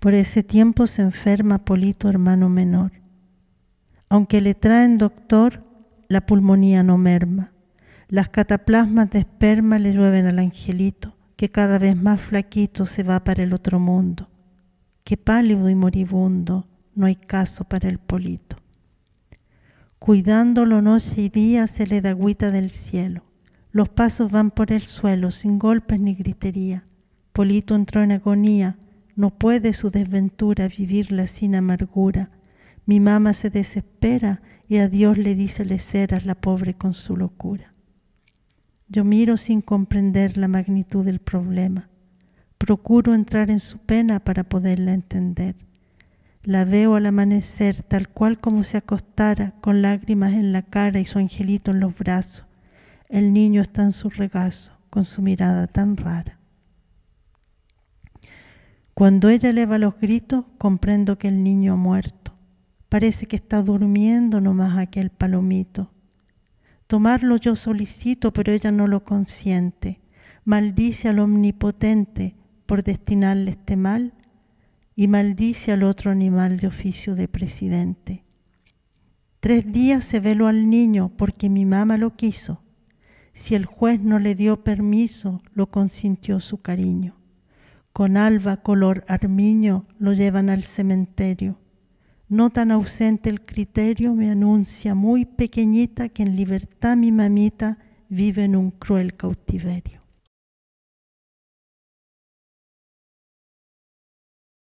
Por ese tiempo se enferma Polito, hermano menor. Aunque le traen doctor, la pulmonía no merma. Las cataplasmas de esperma le llueven al angelito, que cada vez más flaquito se va para el otro mundo. Que pálido y moribundo, no hay caso para el Polito. Cuidándolo noche y día se le da agüita del cielo. Los pasos van por el suelo, sin golpes ni gritería. Polito entró en agonía, no puede su desventura vivirla sin amargura. Mi mamá se desespera y a Dios le dice leceras la pobre con su locura. Yo miro sin comprender la magnitud del problema. Procuro entrar en su pena para poderla entender. La veo al amanecer tal cual como se acostara, con lágrimas en la cara y su angelito en los brazos. El niño está en su regazo, con su mirada tan rara. Cuando ella eleva los gritos, comprendo que el niño ha muerto. Parece que está durmiendo nomás aquel palomito. Tomarlo yo solicito, pero ella no lo consiente. Maldice al omnipotente por destinarle este mal y maldice al otro animal de oficio de presidente. Tres días se veló al niño porque mi mamá lo quiso. Si el juez no le dio permiso, lo consintió su cariño con alba color armiño lo llevan al cementerio. No tan ausente el criterio me anuncia muy pequeñita que en libertad mi mamita vive en un cruel cautiverio.